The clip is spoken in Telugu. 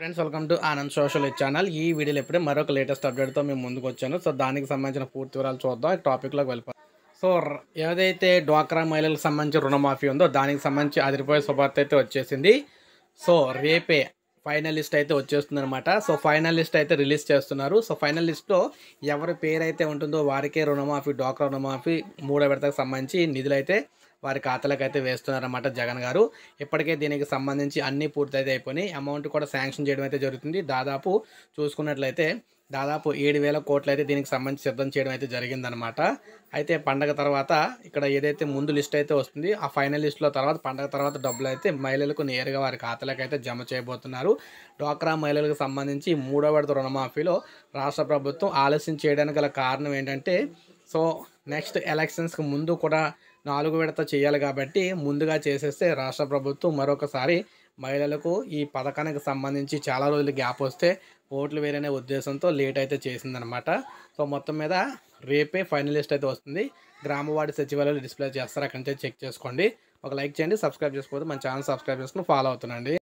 friends welcome to Anand social channel ఈ వీడియోలో ఇప్పుడే మరొక లేటెస్ట్ అప్డేట్తో మేము ముందుకు వచ్చాను సో దానికి సంబంధించిన పూర్తి వివరాలు చూద్దాం టాపిక్లోకి వెళ్ళిపోతాం సో ఏదైతే డ్వాక్రా మహిళలకు సంబంధించి రుణమాఫీ ఉందో దానికి సంబంధించి అదిరిపోయే శుభార్త అయితే వచ్చేసింది సో రేపే ఫైనలిస్ట్ అయితే వచ్చేస్తుంది అనమాట సో ఫైనలిస్ట్ అయితే రిలీజ్ చేస్తున్నారు సో ఫైనలిస్ట్లో ఎవరి పేరు అయితే ఉంటుందో వారికే రుణమాఫీ డ్వాక్రా రుణమాఫీ మూడో విడతకు సంబంధించి నిధులు అయితే వారి ఖాతాలకు అయితే వేస్తున్నారన్నమాట జగన్ గారు ఇప్పటికే దీనికి సంబంధించి అన్నీ పూర్తయితే అయిపోయి అమౌంట్ కూడా శాంక్షన్ చేయడం అయితే జరుగుతుంది దాదాపు చూసుకున్నట్లయితే దాదాపు ఏడు వేల కోట్లు అయితే దీనికి సంబంధించి సిద్ధం చేయడం అయితే జరిగిందనమాట అయితే పండగ తర్వాత ఇక్కడ ఏదైతే ముందు లిస్ట్ అయితే వస్తుంది ఆ ఫైనల్ లిస్ట్లో తర్వాత పండగ తర్వాత డబ్బులు అయితే మహిళలకు నేరుగా వారి ఖాతాలకు అయితే జమ చేయబోతున్నారు డ్వాక్రా మహిళలకు సంబంధించి మూడో విడత రుణమాఫీలో రాష్ట్ర ప్రభుత్వం ఆలస్యం చేయడానికి గల కారణం ఏంటంటే సో నెక్స్ట్ ఎలక్షన్స్కి ముందు కూడా నాలుగు విడత చేయాలి కాబట్టి ముందుగా చేసేస్తే రాష్ట్ర ప్రభుత్వం మరొకసారి మహిళలకు ఈ పథకానికి సంబంధించి చాలా రోజులు గ్యాప్ వస్తే ఓట్లు వేరనే ఉద్దేశంతో లేట్ అయితే చేసిందనమాట సో మొత్తం మీద రేపే ఫైనల్ లిస్ట్ అయితే వస్తుంది గ్రామవాడి సచివాలయాలు డిస్ప్లే చేస్తారు అక్కడి నుంచి చెక్ చేసుకోండి ఒక లైక్ చేయండి సబ్స్క్రైబ్ చేసుకోవద్దు మన ఛానల్ సబ్స్క్రైబ్ చేసుకుని ఫాలో అవుతుందండి